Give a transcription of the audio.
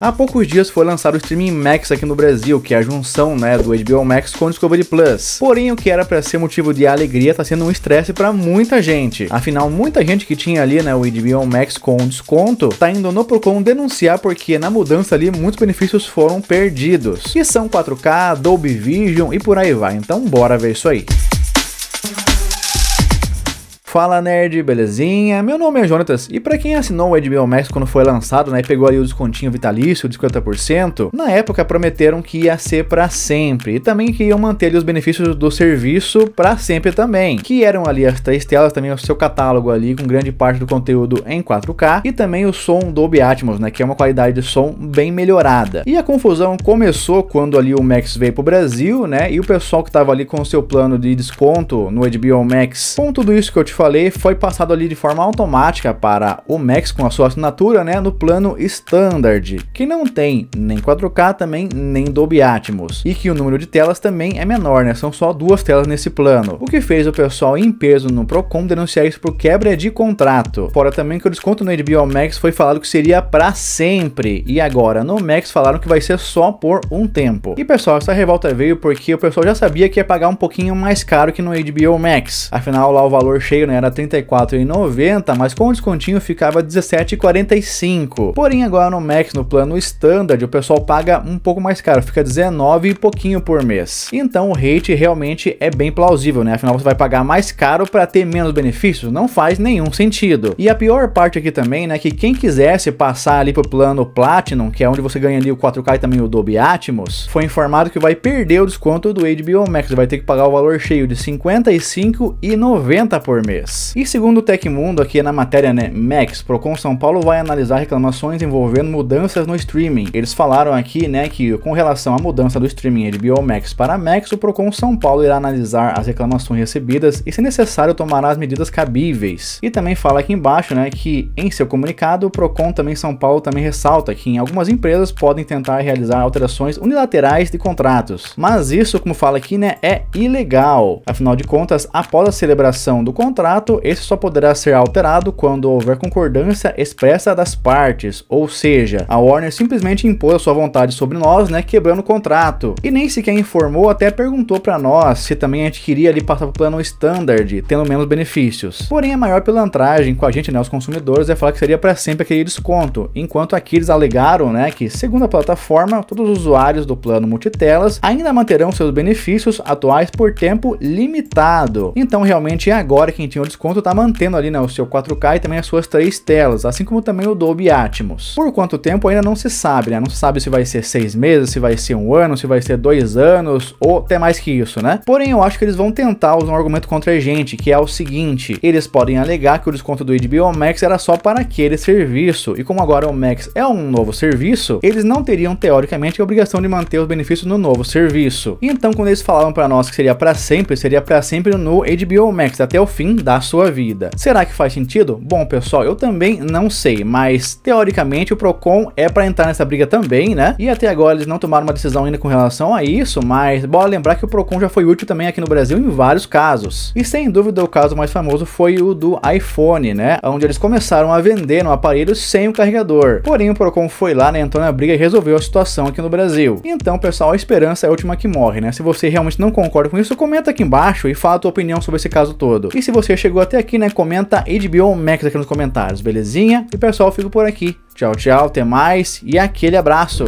Há poucos dias foi lançado o Streaming Max aqui no Brasil, que é a junção né, do HBO Max com o Discovery Plus. Porém, o que era para ser motivo de alegria está sendo um estresse para muita gente. Afinal, muita gente que tinha ali né, o HBO Max com desconto está indo no Procon denunciar porque na mudança ali muitos benefícios foram perdidos. Que são 4K, Dolby Vision e por aí vai. Então, bora ver isso aí. Fala nerd, belezinha? Meu nome é Jonatas e para quem assinou o HBO Max quando foi lançado, né, pegou ali o descontinho vitalício de 50%, na época prometeram que ia ser para sempre e também que iam manter ali, os benefícios do serviço para sempre também, que eram ali as três telas, também o seu catálogo ali com grande parte do conteúdo em 4K e também o som Dolby Atmos, né, que é uma qualidade de som bem melhorada. E a confusão começou quando ali o Max veio pro Brasil, né, e o pessoal que tava ali com o seu plano de desconto no HBO Max, com tudo isso que eu te falei, foi passado ali de forma automática para o Max com a sua assinatura, né, no plano Standard, que não tem nem 4K também, nem Dolby Atmos, e que o número de telas também é menor, né, são só duas telas nesse plano, o que fez o pessoal em peso no Procon denunciar isso por quebra de contrato. Fora também que o desconto no HBO Max foi falado que seria para sempre, e agora no Max falaram que vai ser só por um tempo. E pessoal, essa revolta veio porque o pessoal já sabia que ia pagar um pouquinho mais caro que no HBO Max, afinal lá o valor cheio Argentina né? era R$34,90, mas com o descontinho ficava R$17,45. Porém, agora no Max, no plano Standard, o pessoal paga um pouco mais caro, fica 19 e pouquinho por mês. Então o rate realmente é bem plausível, né? Afinal, você vai pagar mais caro para ter menos benefícios? Não faz nenhum sentido. E a pior parte aqui também, né, que quem quisesse passar ali pro plano Platinum, que é onde você ganha ali o 4K e também o Dolby Atmos, foi informado que vai perder o desconto do HBO Max, vai ter que pagar o valor cheio de R$55,90 por mês. 3. E segundo o Tecmundo, aqui na matéria, né, Max, Procon São Paulo vai analisar reclamações envolvendo mudanças no streaming. Eles falaram aqui, né, que com relação à mudança do streaming HBO Max para Max, o Procon São Paulo irá analisar as reclamações recebidas e, se necessário, tomará as medidas cabíveis. E também fala aqui embaixo, né, que em seu comunicado, o Procon também São Paulo também ressalta que em algumas empresas podem tentar realizar alterações unilaterais de contratos. Mas isso, como fala aqui, né, é ilegal. Afinal de contas, após a celebração do contrato, contrato, esse só poderá ser alterado quando houver concordância expressa das partes, ou seja, a Warner simplesmente impôs a sua vontade sobre nós, né, quebrando o contrato. E nem sequer informou, até perguntou para nós se também a gente queria ali passar pro plano standard, tendo menos benefícios. Porém, a maior pilantragem com a gente, né, os consumidores, é falar que seria para sempre aquele desconto, enquanto aqui eles alegaram, né, que segundo a plataforma, todos os usuários do plano multitelas ainda manterão seus benefícios atuais por tempo limitado. Então, realmente é agora que a gente o desconto está mantendo ali né, o seu 4K e também as suas três telas, assim como também o Dolby Atmos. Por quanto tempo ainda não se sabe, né? Não se sabe se vai ser seis meses, se vai ser um ano, se vai ser dois anos ou até mais que isso, né? Porém, eu acho que eles vão tentar usar um argumento contra a gente, que é o seguinte: eles podem alegar que o desconto do HBO Max era só para aquele serviço e como agora o Max é um novo serviço, eles não teriam teoricamente a obrigação de manter os benefícios no novo serviço. Então, quando eles falavam para nós que seria para sempre, seria para sempre no HBO Max até o fim da sua vida. Será que faz sentido? Bom, pessoal, eu também não sei, mas teoricamente o Procon é para entrar nessa briga também, né? E até agora eles não tomaram uma decisão ainda com relação a isso, mas bora lembrar que o Procon já foi útil também aqui no Brasil em vários casos. E sem dúvida o caso mais famoso foi o do iPhone, né? Onde eles começaram a vender um aparelho sem o carregador. Porém, o Procon foi lá, né, entrou na briga e resolveu a situação aqui no Brasil. Então, pessoal, a esperança é a última que morre, né? Se você realmente não concorda com isso, comenta aqui embaixo e fala a tua opinião sobre esse caso todo. E se você chegou até aqui, né, comenta HBO Max aqui nos comentários, belezinha? E pessoal, fico por aqui. Tchau, tchau, até mais e aquele abraço!